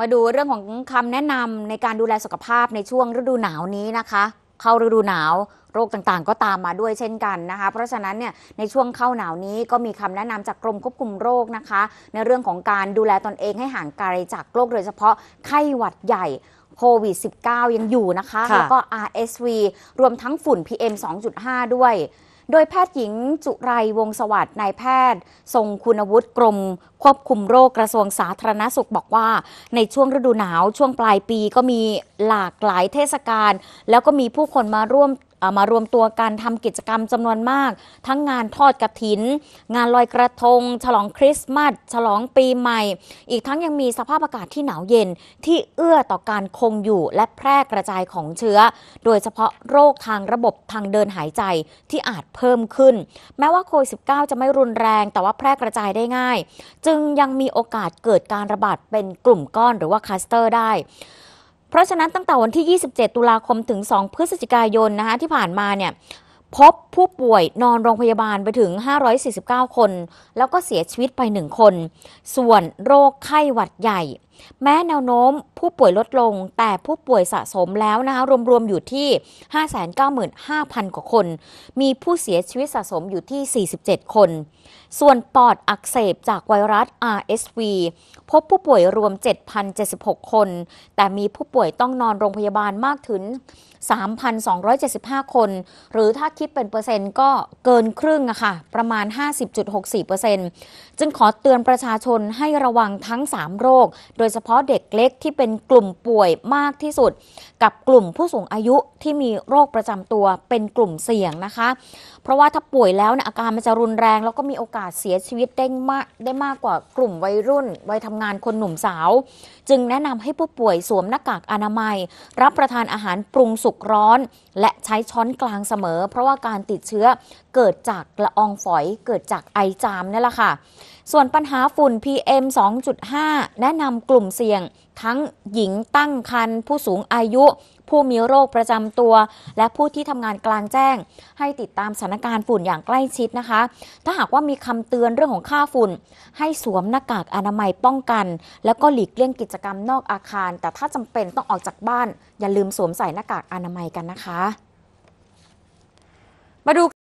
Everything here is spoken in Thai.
มาดูเรื่องของคำแนะนำในการดูแลสุขภาพในช่วงฤดูหนาวนี้นะคะ เข้าฤดูหนาวโรคต่างๆก็ตามมาด้วยเช่นกันนะคะ เพราะฉะนั้นเนี่ยในช่วงเข้าหนาวนี้ก็มีคำแนะนำจากกรมควบคุมโรคนะคะ ในเรื่องของการดูแลตนเองให้ห่างไกลจากโรคโดยเฉพาะไข้หวัดใหญ่โควิด -19 ยังอยู่นะคะคะแล้วก็ RSV รวมทั้งฝุ่น PM 2.5 ด้วยโดยแพทย์หญิงจุไรวงสวัสดิ์นายแพทย์ ทรงคุณวุฒิกรม ควบคุมโรคกระทรวงสาธารณสุขบอกว่า ในช่วงฤดูหนาวช่วงปลายปีก็มีหลากหลายเทศกาล แล้วก็มีผู้คนมาร่วมมารวมตัวกันทำกิจกรรมจำนวนมาก ทั้งงานทอดกระถิน งานลอยกระทง ฉลองคริสต์มาสฉลองปีใหม่ อีกทั้งยังมีสภาพอากาศที่หนาวเย็นที่เอื้อต่อการคงอยู่และแพร่กระจายของเชื้อ โดยเฉพาะโรคทางระบบทางเดินหายใจที่อาจเพิ่มขึ้น แม้ว่าโควิด -19 จะไม่รุนแรงแต่ว่าแพร่กระจายได้ง่าย จึงยังมีโอกาสเกิดการระบาดเป็นกลุ่มก้อนหรือว่าคลัสเตอร์ได้เพราะฉะนั้น ตั้งแต่วันที่ 27 ตุลาคมถึง 2 พฤศจิกายนนะคะที่ผ่านมาเนี่ยพบผู้ป่วยนอนโรงพยาบาลไปถึง 549 คน แล้วก็เสียชีวิตไป 1 คน ส่วนโรคไข้หวัดใหญ่แม้แนวโน้มผู้ป่วยลดลงแต่ผู้ป่วยสะสมแล้วนะคะรวมๆอยู่ที่ 595,000 กว่าคน มีผู้เสียชีวิตสะสมอยู่ที่ 47 คน ส่วนปอดอักเสบจากไวรัส RSV พบผู้ป่วยรวม 7,076 คน แต่มีผู้ป่วยต้องนอนโรงพยาบาลมากถึง 3,275 คน หรือถ้าคิดเป็นเปอร์เซ็นต์ก็เกินครึ่งอะค่ะ ประมาณ 50.64%จึงขอเตือนประชาชนให้ระวังทั้ง 3 โรคโดยเฉพาะเด็กเล็กที่เป็นกลุ่มป่วยมากที่สุด กับกลุ่มผู้สูงอายุที่มีโรคประจำตัวเป็นกลุ่มเสี่ยงนะคะ เพราะว่าถ้าป่วยแล้วเนี่ยอาการมันจะรุนแรง แล้วก็มีโอกาสเสียชีวิตได้มาก ได้มากกว่ากลุ่มวัยรุ่นวัยทำงานคนหนุ่มสาว จึงแนะนำให้ผู้ป่วยสวมหน้ากากอนามัย รับประทานอาหารปรุงสุกร้อน และใช้ช้อนกลางเสมอ เพราะว่าการติดเชื้อเกิดจากละอองฝอยเกิดจากไอจามนี่แหละค่ะส่วนปัญหาฝุ่น PM 2.5 แนะนำกลุ่มเสี่ยง ทั้งหญิงตั้งครรภ์ผู้สูงอายุ ผู้มีโรคประจำตัว และผู้ที่ทำงานกลางแจ้ง ให้ติดตามสถานการณ์ฝุ่นอย่างใกล้ชิดนะคะ ถ้าหากว่ามีคำเตือนเรื่องของค่าฝุ่น ให้สวมหน้ากากอนามัยป้องกัน แล้วก็หลีกเลี่ยงกิจกรรมนอกอาคาร แต่ถ้าจำเป็นต้องออกจากบ้าน อย่าลืมสวมใส่หน้ากากอนามัยกันนะคะ มาดู